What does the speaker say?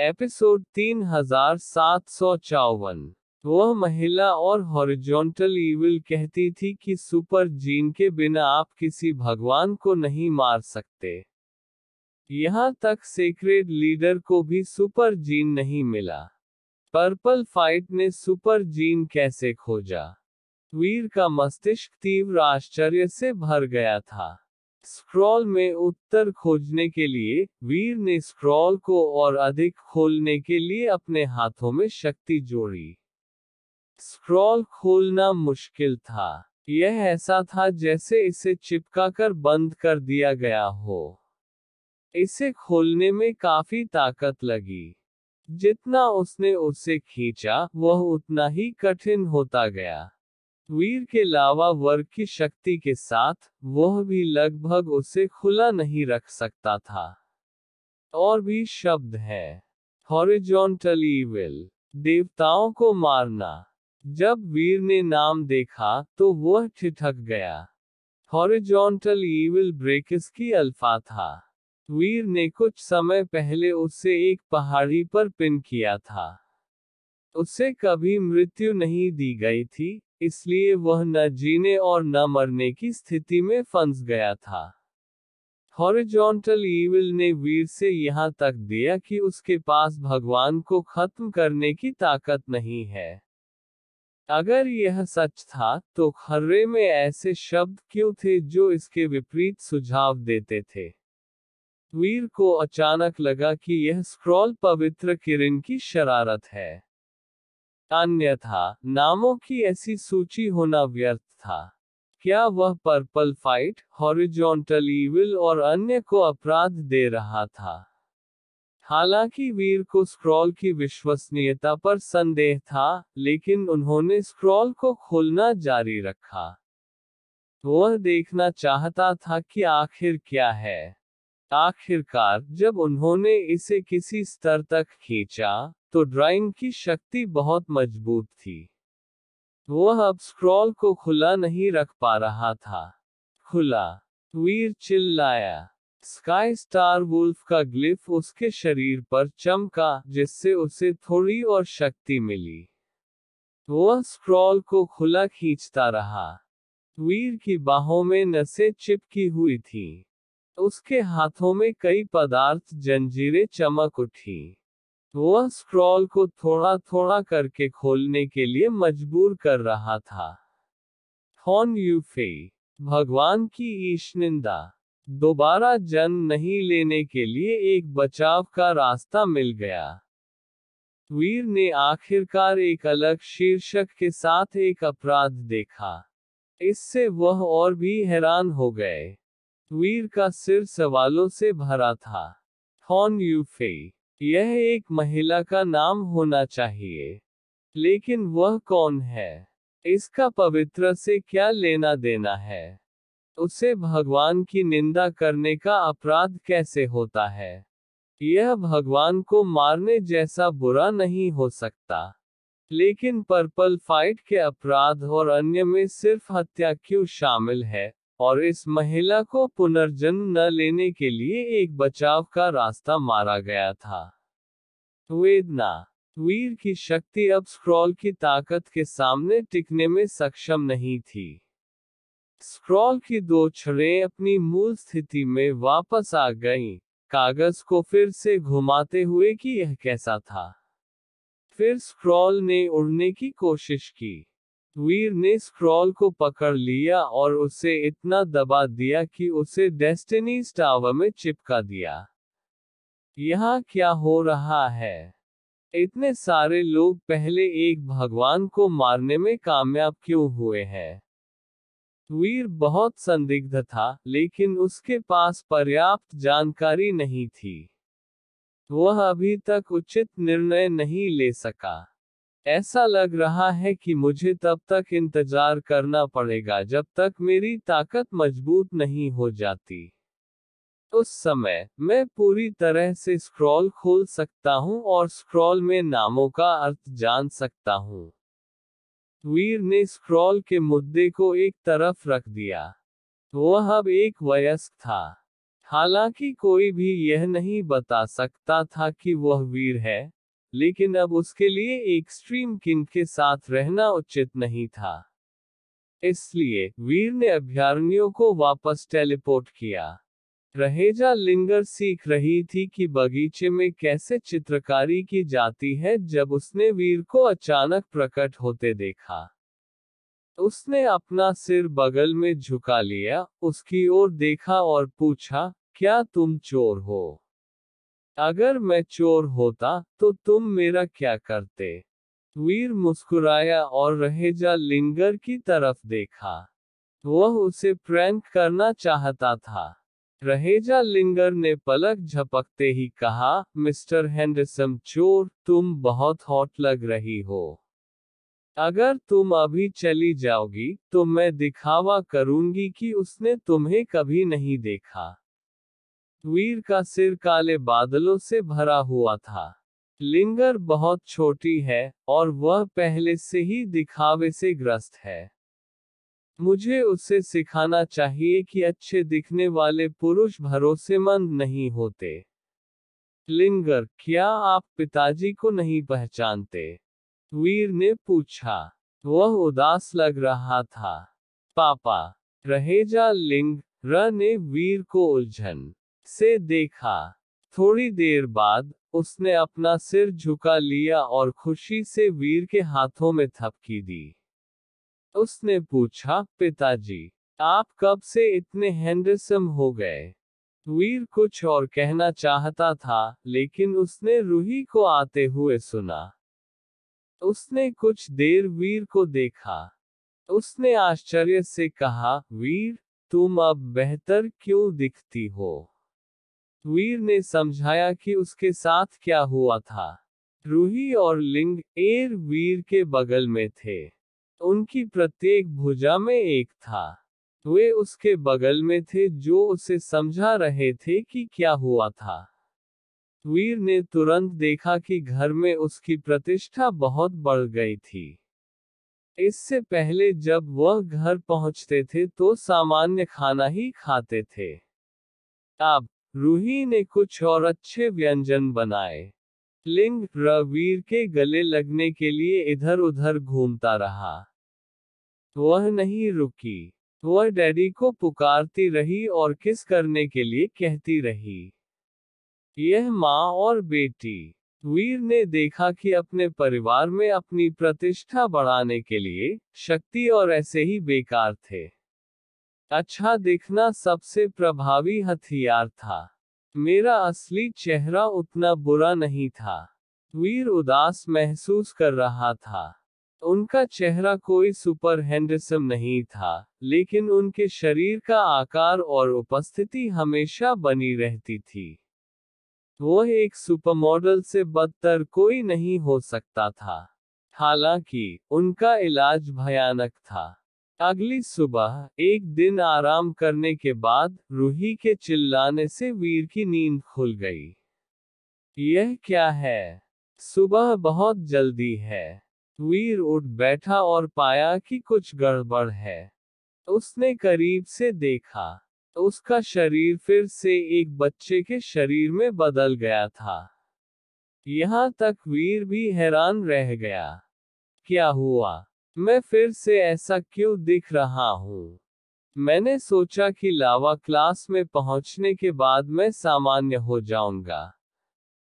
episode तीन हजार सात सौ चौवन वह महिला और हॉरिजॉन्टल ईविल कहती थी कि सुपर जीन के बिना आप किसी भगवान को नहीं मार सकते यहाँ तक सेक्रेड लीडर को भी सुपर जीन नहीं मिला पर्पल फाइट ने सुपर जीन कैसे खोजा वीर का मस्तिष्क तीव्र आश्चर्य से भर गया था स्क्रॉल में उत्तर खोजने के लिए वीर ने स्क्रॉल को और अधिक खोलने के लिए अपने हाथों में शक्ति जोड़ी स्क्रॉल खोलना मुश्किल था यह ऐसा था जैसे इसे चिपकाकर बंद कर दिया गया हो इसे खोलने में काफी ताकत लगी जितना उसने उसे खींचा वह उतना ही कठिन होता गया वीर के लावा वर्ग की शक्ति के साथ वह भी लगभग उसे खुला नहीं रख सकता था और भी शब्द है हॉरिजॉन्टली इविल देवताओं को मारना जब वीर ने नाम देखा तो वह ठिठक गया हॉरिजॉन्टल ईविल ब्रेकिस की अल्फा था वीर ने कुछ समय पहले उसे एक पहाड़ी पर पिन किया था उसे कभी मृत्यु नहीं दी गई थी इसलिए वह न जीने और न मरने की स्थिति में फंस गया था हॉरिजॉन्टल ईविल ने वीर से यहाँ तक दिया कि उसके पास भगवान को खत्म करने की ताकत नहीं है अगर यह सच था तो खर्रे में ऐसे शब्द क्यों थे जो इसके विपरीत सुझाव देते थे वीर को अचानक लगा कि यह स्क्रॉल पवित्र किरण की शरारत है अन्यथा नामों की ऐसी सूची होना व्यर्थ था क्या वह पर्पल फाइट हॉरिजॉन्टल इविल और अन्य को अपराध दे रहा था हालांकि वीर को स्क्रॉल की विश्वसनीयता पर संदेह था लेकिन उन्होंने स्क्रॉल को खोलना जारी रखा वह देखना चाहता था कि आखिर क्या है आखिरकार जब उन्होंने इसे किसी स्तर तक खींचा तो ड्राइंग की शक्ति बहुत मजबूत थी वह अब स्क्रॉल को खुला नहीं रख पा रहा था खुला वीर चिल्लाया स्काई स्टार वुल्फ का ग्लिफ उसके शरीर पर चमका जिससे उसे थोड़ी और शक्ति मिली वह स्क्रॉल को खुला खींचता रहा वीर की बाहों में नसें चिपकी हुई थी उसके हाथों में कई पदार्थ जंजीरें चमक उठी वह स्क्रॉल को थोड़ा थोड़ा करके खोलने के लिए मजबूर कर रहा था थॉन यूफे भगवान की ईश्निंदा दोबारा जन्म नहीं लेने के लिए एक बचाव का रास्ता मिल गया वीर ने आखिरकार एक अलग शीर्षक के साथ एक अपराध देखा इससे वह और भी हैरान हो गए वीर का सिर सवालों से भरा था थॉन यूफे यह एक महिला का नाम होना चाहिए लेकिन वह कौन है इसका पवित्र से क्या लेना देना है उसे भगवान की निंदा करने का अपराध कैसे होता है यह भगवान को मारने जैसा बुरा नहीं हो सकता लेकिन पर्पल फाइट के अपराध और अन्य में सिर्फ हत्या क्यों शामिल है और इस महिला को पुनर्जन्म न लेने के लिए एक बचाव का रास्ता मारा गया था वेदना वीर की शक्ति अब स्क्रॉल की ताकत के सामने टिकने में सक्षम नहीं थी स्क्रॉल की दो छड़ें अपनी मूल स्थिति में वापस आ गईं, कागज को फिर से घुमाते हुए कि यह कैसा था फिर स्क्रॉल ने उड़ने की कोशिश की वीर ने स्क्रॉल को पकड़ लिया और उसे इतना दबा दिया कि उसे डेस्टिनी टावर में चिपका दिया यहाँ क्या हो रहा है इतने सारे लोग पहले एक भगवान को मारने में कामयाब क्यों हुए हैं वीर बहुत संदिग्ध था लेकिन उसके पास पर्याप्त जानकारी नहीं थी वह अभी तक उचित निर्णय नहीं ले सका ऐसा लग रहा है कि मुझे तब तक इंतजार करना पड़ेगा जब तक मेरी ताकत मजबूत नहीं हो जाती उस समय मैं पूरी तरह से स्क्रॉल खोल सकता हूं और स्क्रॉल में नामों का अर्थ जान सकता हूं वीर ने स्क्रॉल के मुद्दे को एक तरफ रख दिया वह अब एक वयस्क था हालांकि कोई भी यह नहीं बता सकता था कि वह वीर है लेकिन अब उसके लिए एक स्ट्रीम किंग के साथ रहना उचित नहीं था इसलिए वीर ने अभ्यारण्यों को वापस टेलीपोर्ट किया रहेजा लिंगर सीख रही थी कि बगीचे में कैसे चित्रकारी की जाती है जब उसने वीर को अचानक प्रकट होते देखा उसने अपना सिर बगल में झुका लिया उसकी ओर देखा और पूछा क्या तुम चोर हो अगर मैं चोर होता तो तुम मेरा क्या करते वीर मुस्कुराया और रहेजा लिंगर की तरफ देखा वह उसे प्रैंक करना चाहता था रहेजा लिंगर ने पलक झपकते ही कहा मिस्टर हैंडसम चोर तुम बहुत हॉट लग रही हो अगर तुम अभी चली जाओगी तो मैं दिखावा करूंगी कि उसने तुम्हें कभी नहीं देखा वीर का सिर काले बादलों से भरा हुआ था लिंगर बहुत छोटी है और वह पहले से ही दिखावे से ग्रस्त है मुझे उसे सिखाना चाहिए कि अच्छे दिखने वाले पुरुष भरोसेमंद नहीं होते लिंगर क्या आप पिताजी को नहीं पहचानते वीर ने पूछा वह उदास लग रहा था पापा रहेजा लिंग र ने वीर को उलझन से देखा थोड़ी देर बाद उसने अपना सिर झुका लिया और खुशी से वीर के हाथों में थपकी दी उसने पूछा पिताजी आप कब से इतने हैंडसम हो गए वीर कुछ और कहना चाहता था लेकिन उसने रूही को आते हुए सुना उसने कुछ देर वीर को देखा उसने आश्चर्य से कहा वीर तुम अब बेहतर क्यों दिखती हो वीर ने समझाया कि उसके साथ क्या हुआ था रूही और लिंग एर वीर के बगल में थे उनकी प्रत्येक भुजा में एक था वे उसके बगल में थे जो उसे समझा रहे थे कि क्या हुआ था वीर ने तुरंत देखा कि घर में उसकी प्रतिष्ठा बहुत बढ़ गई थी इससे पहले जब वह घर पहुंचते थे तो सामान्य खाना ही खाते थे अब रूही ने कुछ और अच्छे व्यंजन बनाए लिंग रवीर के गले लगने के लिए इधर उधर घूमता रहा वह नहीं रुकी वह डैडी को पुकारती रही और किस करने के लिए कहती रही यह माँ और बेटी वीर ने देखा कि अपने परिवार में अपनी प्रतिष्ठा बढ़ाने के लिए शक्ति और ऐसे ही बेकार थे अच्छा दिखना सबसे प्रभावी हथियार था मेरा असली चेहरा उतना बुरा नहीं था वीर उदास महसूस कर रहा था उनका चेहरा कोई सुपर हैंडसम नहीं था लेकिन उनके शरीर का आकार और उपस्थिति हमेशा बनी रहती थी वह एक सुपर मॉडल से बदतर कोई नहीं हो सकता था हालांकि उनका इलाज भयानक था अगली सुबह एक दिन आराम करने के बाद रूही के चिल्लाने से वीर की नींद खुल गई यह क्या है सुबह बहुत जल्दी है वीर उठ बैठा और पाया कि कुछ गड़बड़ है उसने करीब से देखा उसका शरीर फिर से एक बच्चे के शरीर में बदल गया था यहाँ तक वीर भी हैरान रह गया क्या हुआ मैं फिर से ऐसा क्यों दिख रहा हूँ मैंने सोचा कि लावा क्लास में पहुंचने के बाद मैं सामान्य हो जाऊंगा